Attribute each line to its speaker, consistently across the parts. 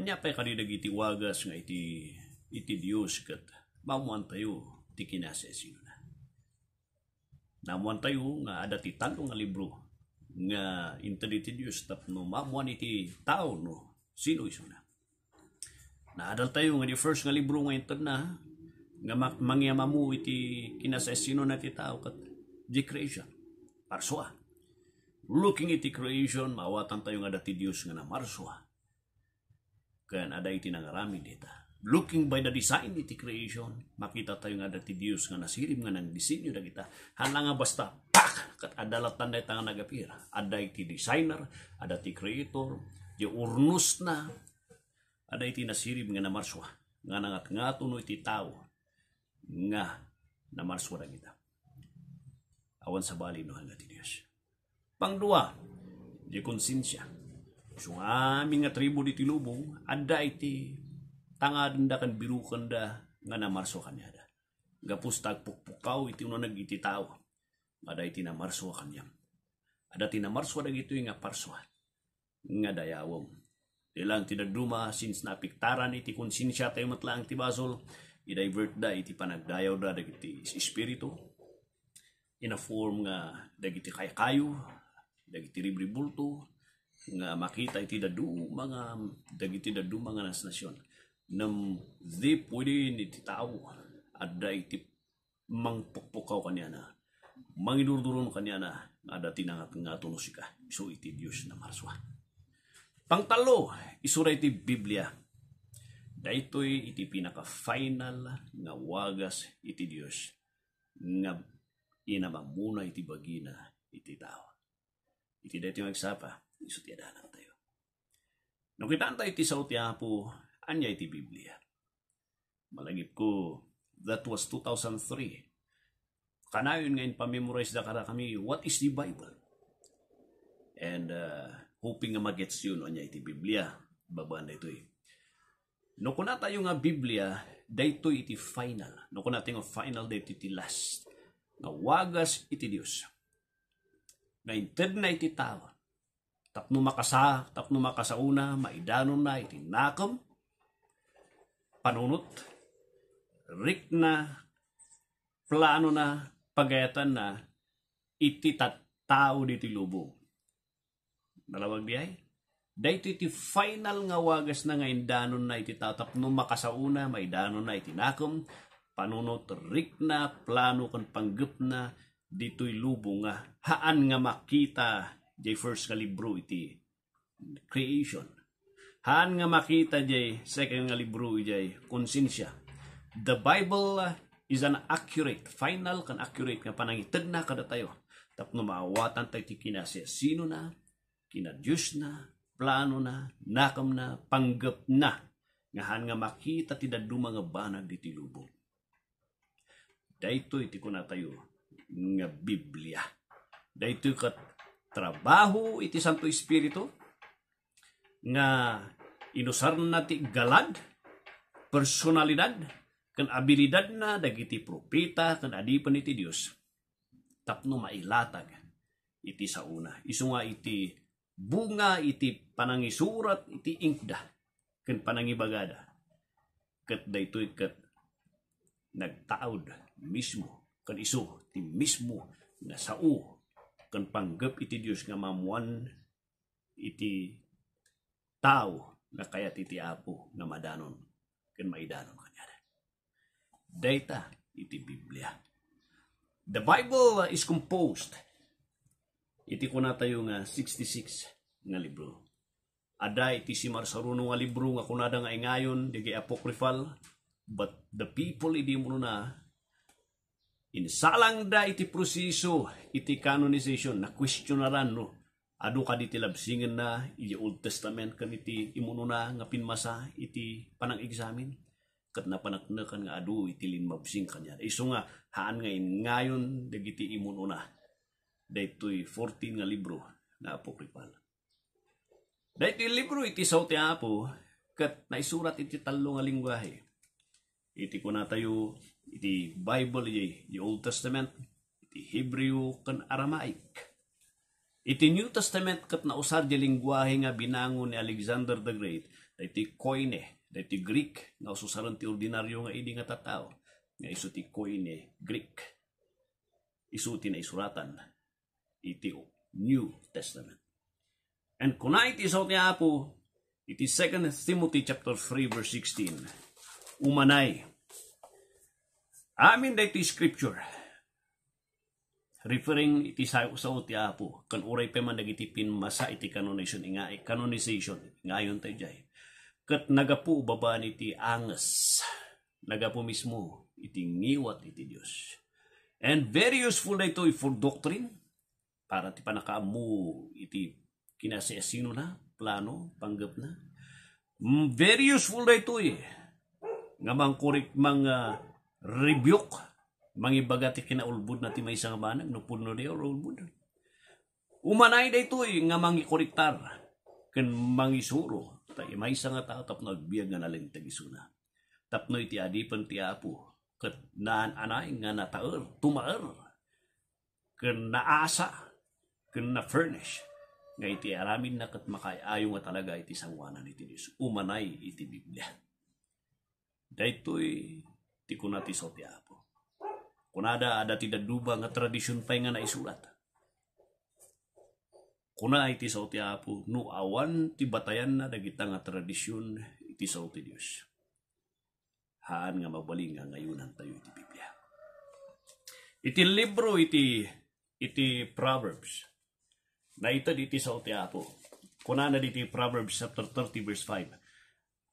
Speaker 1: Anya pa'y kaninag iti wagas nga iti, iti Diyos kat mamuan tayo iti kinases yun Namuan tayo nga ada ti talo nga libro nga intended iti Diyos tapno mamuan iti tao no sino iso na. Naadal tayo nga di first nga libro nga intend na nga mangyamamu iti kinases sino na iti tao kat di creation. Parsua. Looking iti creation, mawatan tayo nga dati Diyos nga na marsoa. Kaya naday tinangarami dita. Looking by the design iti creation, makita tayo nga dati Dios nga nasirim nga ng disenyo na kita. Hala nga basta, pak! Kat adalatan na nga nagapira. Aday ti designer, aday ti creator, di urnos na, aday ti nasirim nga namarswa. Nga nangat nga tuno ti tao, nga namarswa na kita. Awan sa bali no hanggat ti Dios. Pangdua, di konsensya So nga aming nga tribo di tilubong, adda iti tangad da kan biru kanda nga namarso kanya da. Gapus tagpukpukaw iti una tao. Ada iti namarso kanya. Ada ti namarso dagito nga parso nga dayawom. Ilang tinagduma since napiktaran iti konsensya tayo matlaang ti basol, i-divert da iti panagdayaw da iti espiritu in a form nga dagiti kaykayo, dagiti ribribulto, nga makita iti da dadu mga dagiti dadu mga nasnasyon nam di pwede ni ti tao adda iti mangpukpukaw kanya na manginurduron kanya na nga dati na nga tunos ka so iti Diyos na marswa pangtalo isura iti Biblia daytoy iti pinaka final nga wagas iti Diyos nga inamamuna iti bagina iti tao iti daytoy magsapa Iso ti adana tayo. Nakitaan tayo ti sao ti Apo, anyay iti Biblia. Malagip ko, that was 2003. Kanayon ngayon pamemorize na kada kami, what is the Bible? And uh, hoping nga magets yun, anyay iti Biblia. Babaan na ito eh. No kuna tayo nga Biblia, dayto iti final. No kuna tayo nga final, dayto iti last. Nga wagas iti Dios. Nga inted na iti tao tapno makasa, tapno makasauna, maidanon na itinakom, panunot, rik na, plano na, pagayatan na, iti tattao diti lubo. Dalawag diay. Dahito ti final nga wagas na nga indanon na iti tatapno makasauna, maidanon na itinakom, panunot, rik na, plano kan panggap na, dito'y lubo nga, haan nga makita Jay first nga libro iti creation. Han nga makita jay second nga libro jay konsensya. The Bible is an accurate, final kan accurate nga panangitid na kada tayo. Tapno maawatan tayo ti kinasya. Sino na, kina na, plano na, nakam na, panggap na. Nga han nga makita ti daduma nga banag iti lubong. Dahito iti ko na tayo nga Biblia. Dahito kat trabaho iti Santo Espiritu nga inusar nati galad personalidad ken abilidad na dagiti propeta ken adipan iti Dios tapno mailatag iti sa una isu nga iti bunga iti panangisurat iti inkda ken panangibagada ket daytoy ket nagtaod mismo ken isu ti mismo na sao kan panggap iti Dios nga mamuan iti tao na kaya iti apo nga madanon ken maidanon kanyada. Data iti Biblia. The Bible is composed iti kuna tayo nga 66 nga libro. Ada iti si Marsaruno nga libro nga kunada nga ingayon digi apocryphal but the people idi mo Insalang da iti proseso, iti canonization, na questionaran no. Ado ka iti labsingan na, iti Old Testament kan iti imuno na nga pinmasa, iti panang-examine. Kat napanaknakan nga adu iti limabsing kanya. Iso nga, haan nga ngayon, dagiti imuno na. Daytoy 14 nga libro na apokripal. Daytoy libro iti sa apo, kat naisurat iti tallo nga lingwahe. Iti kuna tayo iti Bible ye, the Old Testament, iti Hebrew kan Aramaic. Iti New Testament kat nausar di lingwahe nga binangon ni Alexander the Great, iti koine, iti Greek, nga ususaran ti ordinaryo nga idi nga tatao, nga iso ti koine, Greek. Iso ti na isuratan, iti New Testament. And kunait iso ti Apo, iti 2 Timothy chapter 3 verse 16. Umanay, Amin daytoy scripture referring iti sa sao ti Apo kan uray pa man dagiti masa iti canonization nga eh, canonization ngayon tayo jay ket nagapu baba ti anges nagapu mismo iti ngiwat iti Dios and very useful na ito for doctrine para ti panakaamu iti kinasesino na plano panggap na mm, very useful na ito eh nga mang correct mga rebuke mangibagati kinaulbud na ti may isang banag no puno di or ulbud umanay da ito eh, nga mangikoriktar ken mangisuro ta eh, may isang nga tao tapno agbiag nga nalintag isuna tapno iti adipan ti apo ket naan anay nga nataer tumaer ken naasa ken na furnish nga iti aramin na kat makayayo nga talaga iti sangwanan iti Diyos. Umanay iti Biblia. Dahito'y eh, ti kunati so ti Apo. Kunada ada ti daduba nga tradisyon pay nga naisulat. Kuna iti so ti Apo no awan ti batayan na dagita nga tradisyon iti so ti Dios. Haan nga mabaling nga ngayonan tayo iti Biblia. Iti libro iti iti Proverbs. Naitad iti sa ti Apo. Kuna diti Proverbs chapter 30 verse 5.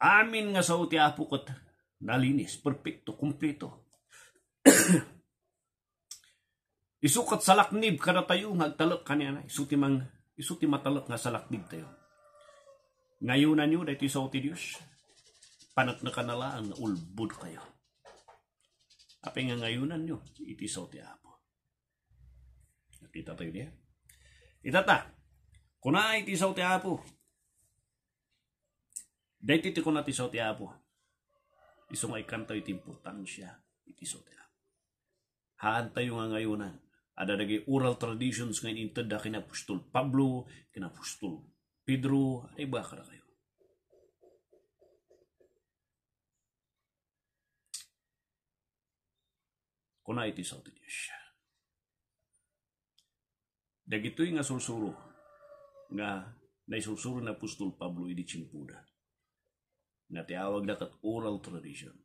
Speaker 1: Amin nga sa ti Apo kat Nalinis, perfecto, kumpleto. Isukat sa laknib kada tayo nagtalak kaniya na. Isuti mang isuti matalak nga sa laknib tayo. Ngayon na nyo dahito sa ti Dios. Panat na kanalaan na ulbud kayo. Apay nga ngayunan nyo, iti sa ti Apo. Nakita tayo niya. Itata, kuna iti sa ti Apo. Dahito ti kuna ti sa ti Apo isungay kanto iti importansya iti sotela. Haan tayo nga ngayonan. Ada nagay oral traditions ngayon inted da Apostol Pablo, kina Apostol Pedro, ay ba ka kayo? Kuna iti sa Diyos. Dagito'y nga sulsuro nga naisulsuro na apostol Pablo iti chimpuda na tiyawag na kat oral tradition.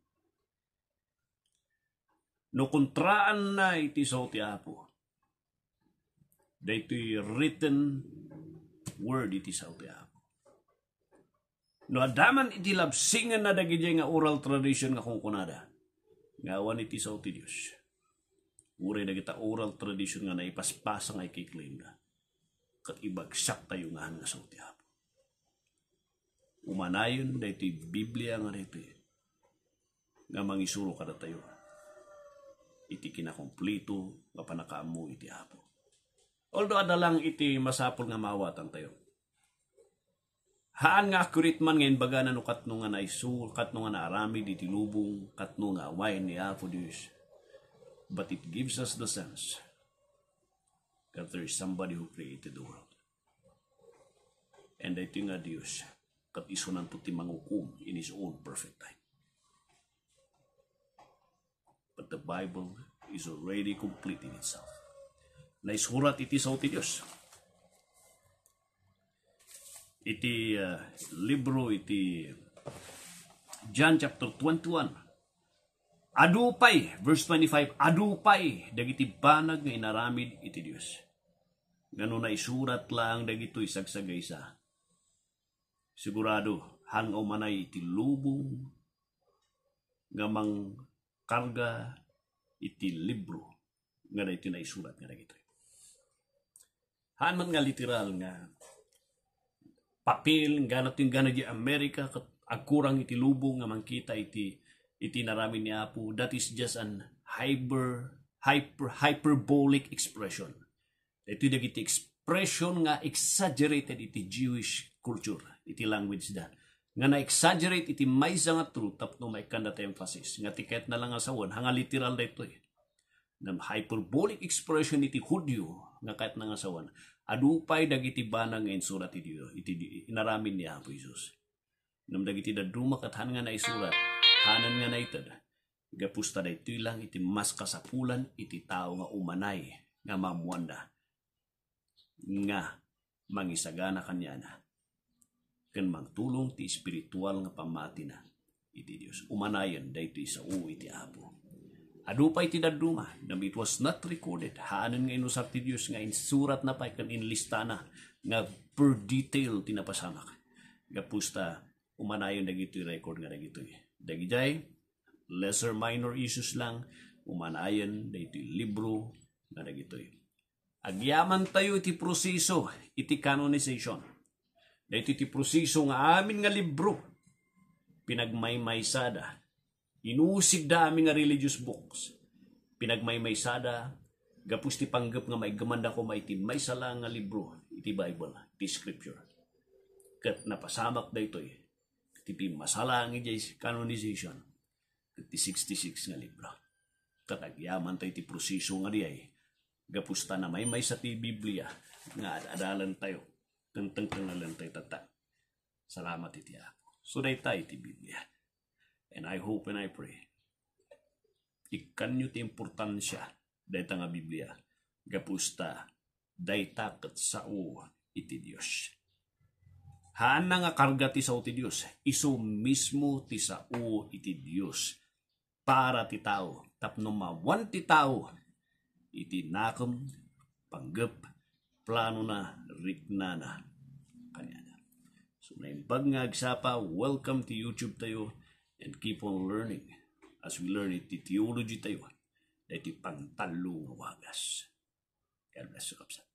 Speaker 1: No kontraan na iti so ti Apo, daytoy written word iti sa ti Apo. No adaman iti labsingan na dagiti nga oral tradition nga kungkunada, ngawan iti sa ti Diyos. Uri na kita oral tradition nga naipaspasa nga ikiklaim na. Kat ibagsak tayo nga nga sa ti Apo umanayon na iti Biblia nga rete eh, nga mangisuro kada tayo iti kinakomplito nga panakamu iti Apo. Although ada lang iti masapol nga mawatan tayo. Haan nga akurit man ngayon baga na no katno nga naisul, katno nga naarami di lubong, katno nga away ni Apo Diyos. But it gives us the sense that there is somebody who created the world. And I think nga Diyos, kat isunan to timangukum in his own perfect time. But the Bible is already complete in itself. Naisurat iti sa uti Diyos. Iti uh, libro, iti John chapter 21. Adupay, verse 25, adupay, dagiti banag nga inaramid iti Diyos. Ganun naisurat isurat lang dagito isagsagaysa sigurado o manay iti lubong gamang karga iti libro nga na iti naisulat nga nagito. Han man nga literal nga papel nga natin gana di Amerika kat agkurang iti lubong nga mangkita iti iti naramin ni Apo that is just an hyper hyper hyperbolic expression. Ito yung expression nga exaggerated iti Jewish culture iti language da. Nga na-exaggerate iti may nga truth tapno may kanda emphasis. Nga tiket na lang asawan, hanga literal da ito eh. hyperbolic expression iti Hudyo, nga kahit nga asawan, adupay dagiti banang nga insurat iti, iti, inaramin ni Apo Jesus. Nam dagiti dadumak at han nga na isurat, hanan nga na itad. Gapusta da ito'y lang iti mas kasapulan iti tao nga umanay nga mamuanda nga mangisagana kanya na ken magtulong ti espiritual nga na iti Dios umanayon daytoy sa uwi ti Apo adupay ti daduma na it was not recorded haanan nga inusar ti Dios nga insurat na pay kan inlista na nga per detail tinapasamak gapusta umanayon dagitoy record nga dagitoy dagijay lesser minor issues lang umanayon daytoy libro nga dagitoy agyaman tayo iti proseso iti canonization dito ti proseso nga amin nga libro, pinagmaymaysada, inusig da amin nga religious books, pinagmaymaysada, gapus ti panggap nga may gamanda ko may tin, may sala nga libro, iti Bible, iti Scripture. Kat napasamak da ito eh, iti masala nga canonization, iti 66 nga libro. Tatagyaman tayo iti proseso nga diya eh, gapusta na may may sa ti Biblia, nga adalan tayo Tentang tangalan tay tata. Salamat iti Apo. So tayo iti Biblia. And I hope and I pray. Ikanyo ti importansya day nga Biblia. Gapusta day takat sa o iti Diyos. Haan na nga karga ti sa o ti Diyos. Iso mismo ti sa o iti Diyos. Para ti tao. Tapno mawan ti tao. Iti nakam, panggap, plano na, rikna na. Kanya na. So naimbag nga agsapa, welcome to YouTube tayo and keep on learning. As we learn it, theology tayo. Dahil pangtalo nga wagas. God bless you, Kapsat.